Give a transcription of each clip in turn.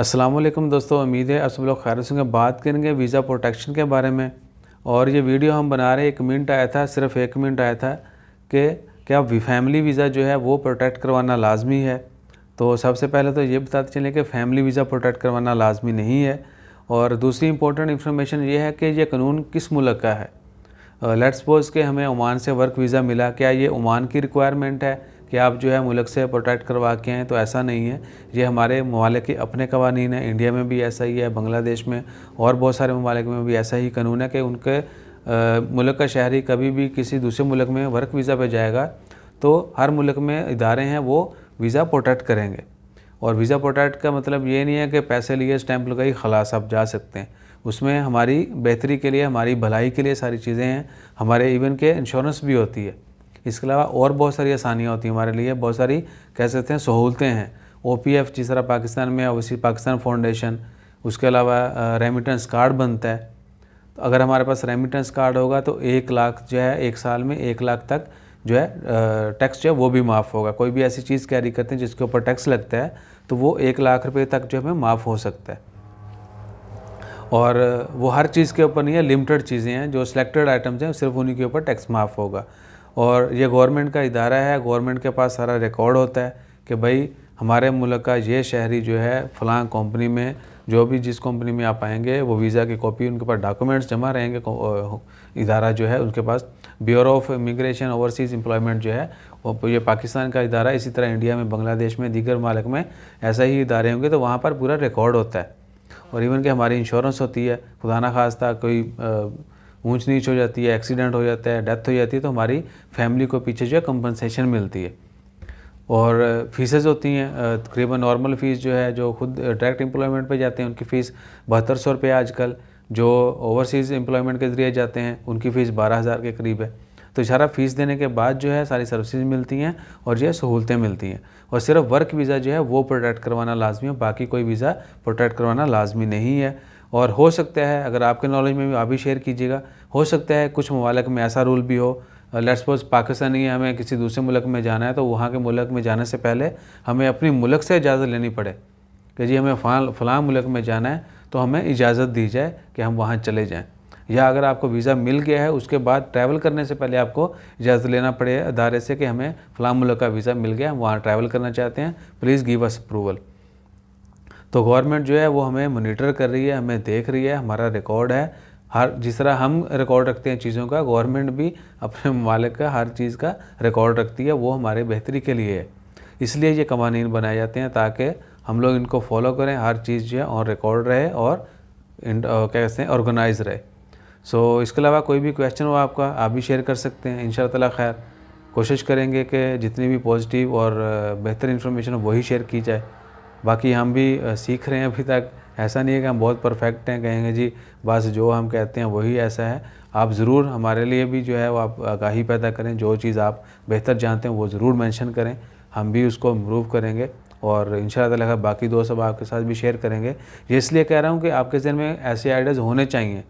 असलम दोस्तों उम्मीद है आप सब लोग खैर से बात करेंगे वीज़ा प्रोटेक्शन के बारे में और ये वीडियो हम बना रहे एक मिनट आया था सिर्फ एक मिनट आया था कि क्या फैमिली वीज़ा जो है वो प्रोटेक्ट करवाना लाजमी है तो सबसे पहले तो ये बताते चलें कि फैमिली वीज़ा प्रोटेक्ट करवाना लाजमी नहीं है और दूसरी इंपॉर्टेंट इन्फॉर्मेशन ये है कि ये कानून किस मुल्क का है लेट्स सपोज के हमें ओमान से वर्क वीज़ा मिला क्या ये ओमान की रिक्वायरमेंट है कि आप जो है मुल्क से प्रोटेक्ट करवा के हैं तो ऐसा नहीं है ये हमारे ममालिक के अपने कवानी है इंडिया में भी ऐसा ही है बांग्लादेश में और बहुत सारे ममालिक में भी ऐसा ही कानून है कि उनके मुल्क का शहरी कभी भी किसी दूसरे मुल्क में वर्क वीज़ा पर जाएगा तो हर मुल्क में इदारे हैं वो वीज़ा प्रोटेक्ट करेंगे और वीज़ा प्रोटेक्ट का मतलब ये नहीं है कि पैसे लिए स्टैंप लगाई खलास आप जा सकते हैं उसमें हमारी बेहतरी के लिए हमारी भलाई के लिए सारी चीज़ें हैं हमारे इवन के इंश्योरेंस भी होती है इसके अलावा और बहुत सारी आसानियाँ होती हैं हमारे लिए बहुत सारी कह सकते हैं सहूलतें हैं ओ पी एफ जिस तरह पाकिस्तान में उसी पाकिस्तान फाउंडेशन उसके अलावा रेमिटेंस कार्ड बनता है तो अगर हमारे पास रेमिटेंस कार्ड होगा तो एक लाख जो है एक साल में एक लाख तक जो है टैक्स जो है वो भी माफ़ होगा कोई भी ऐसी चीज़ कैरी करते हैं जिसके ऊपर टैक्स लगता है तो वो एक लाख रुपए तक जो है माफ़ हो सकता है और वो हर चीज़ के ऊपर नहीं है लिमिटेड चीज़ें हैं जो सिलेक्टेड आइटम्स हैं सिर्फ उन्हीं के ऊपर टैक्स माफ़ होगा और ये गवर्नमेंट का इदारा है गवर्नमेंट के पास सारा रिकॉर्ड होता है कि भाई हमारे मुल्क का ये शहरी जो है फलां कंपनी में जो भी जिस कंपनी में आप आएंगे वो वीज़ा की कॉपी उनके पास डॉक्यूमेंट्स जमा रहेंगे इदारा जो है उनके पास bureau of immigration overseas employment जो है वो ये पाकिस्तान का इदारा इसी तरह इंडिया में बांग्लादेश में दीगर मालक में ऐसा ही इदारे होंगे तो वहाँ पर पूरा रिकॉर्ड होता है और इवन कि हमारी इंश्योरेंस होती है खुदा ना खास्ता कोई आ, ऊंच नीच हो जाती है एक्सीडेंट हो जाता है डेथ हो जाती है तो हमारी फैमिली को पीछे जो है कंपनसेशन मिलती है और फीसेज होती हैं तकरीबन नॉर्मल फ़ीस जो है जो खुद डायरेक्ट एम्प्लॉयमेंट पे जाते हैं उनकी फ़ीस बहत्तर सौ रुपये आजकल जो ओवरसीज़ एम्प्लॉयमेंट के ज़रिए जाते हैं उनकी फ़ीस बारह हज़ार के करीब है तो सारा फ़ीस देने के बाद जो है सारी सर्विसेज मिलती हैं और जो है सहूलतें मिलती हैं और सिर्फ वर्क वीज़ा जो है वो प्रोटेक्ट करवाना लाजमी है बाकी कोई वीज़ा प्रोटेक्ट करवाना लाजमी नहीं है और हो सकता है अगर आपके नॉलेज में भी आप भी शेयर कीजिएगा हो सकता है कुछ ममालक में ऐसा रूल भी हो लेट्स सपोज पाकिस्तानी हमें किसी दूसरे मुल्क में जाना है तो वहाँ के मुल्क में जाने से पहले हमें अपनी मुल्क से इजाज़त लेनी पड़े कि जी हमें फलां फलां मुल्क में जाना है तो हमें इजाज़त दी जाए कि हम वहाँ चले जाएँ या अगर आपको वीज़ा मिल गया है उसके बाद ट्रैवल करने से पहले आपको इजाज़त लेना पड़े अदारे से कि हमें फ़लाँ मुल्क का वीज़ा मिल गया हम वहाँ ट्रैवल करना चाहते हैं प्लीज़ गिव अस अप्रूवल तो गवर्नमेंट जो है वो हमें मोनिटर कर रही है हमें देख रही है हमारा रिकॉर्ड है हर जिस तरह हम रिकॉर्ड रखते हैं चीज़ों का गवर्नमेंट भी अपने ममालिक का हर चीज़ का रिकॉर्ड रखती है वो हमारे बेहतरी के लिए है इसलिए ये कवानीन बनाए जाते हैं ताकि हम लोग इनको फॉलो करें हर चीज़ जो है और रिकॉर्ड रहे और क्या कहते हैं ऑर्गेनाइज रहे सो so, इसके अलावा कोई भी क्वेश्चन हो आपका आप भी शेयर कर सकते हैं इन शाला खैर कोशिश करेंगे कि जितनी भी पॉजिटिव और बेहतर इन्फॉर्मेशन हो वही शेयर की जाए बाकी हम भी सीख रहे हैं अभी तक ऐसा नहीं है कि हम बहुत परफेक्ट हैं कहेंगे जी बस जो हम कहते हैं वही ऐसा है आप ज़रूर हमारे लिए भी जो है वो आप आगाही पैदा करें जो चीज़ आप बेहतर जानते हैं वो ज़रूर मेंशन करें हम भी उसको इम्प्रूव करेंगे और इन शाला बाकी दोस्त अब आपके साथ भी शेयर करेंगे ये इसलिए कह रहा हूँ कि आपके जहन में ऐसे आइडियाज़ होने चाहिए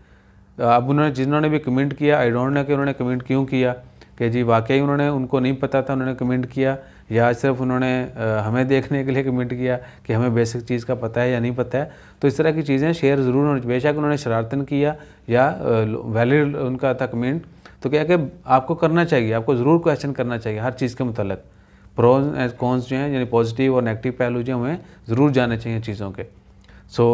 अब उन्होंने जिन्होंने भी कमेंट किया आई डोंट नो कि उन्होंने कमेंट क्यों किया कि जी वाकई उन्होंने उनको नहीं पता था उन्होंने कमेंट किया या सिर्फ उन्होंने हमें देखने के लिए कमेंट किया कि हमें बेसिक चीज़ का पता है या नहीं पता है तो इस तरह की चीज़ें शेयर ज़रूर होनी चाहिए बेशक उन्होंने शरारतन किया या वैलिड उनका था कमेंट तो क्या कि आपको करना चाहिए आपको ज़रूर क्वेश्चन करना चाहिए हर चीज़ के मतलब प्रोज एंड कॉन्स जो हैं यानी पॉजिटिव और नेगेटिव पहलू जो हमें ज़रूर जानने चाहिए चीज़ों के सो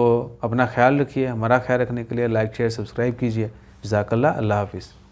अपना ख्याल रखिए हमारा ख्याल रखने के लिए लाइक शेयर सब्सक्राइब कीजिए जजाकल्ला अल्लाह हाफिज़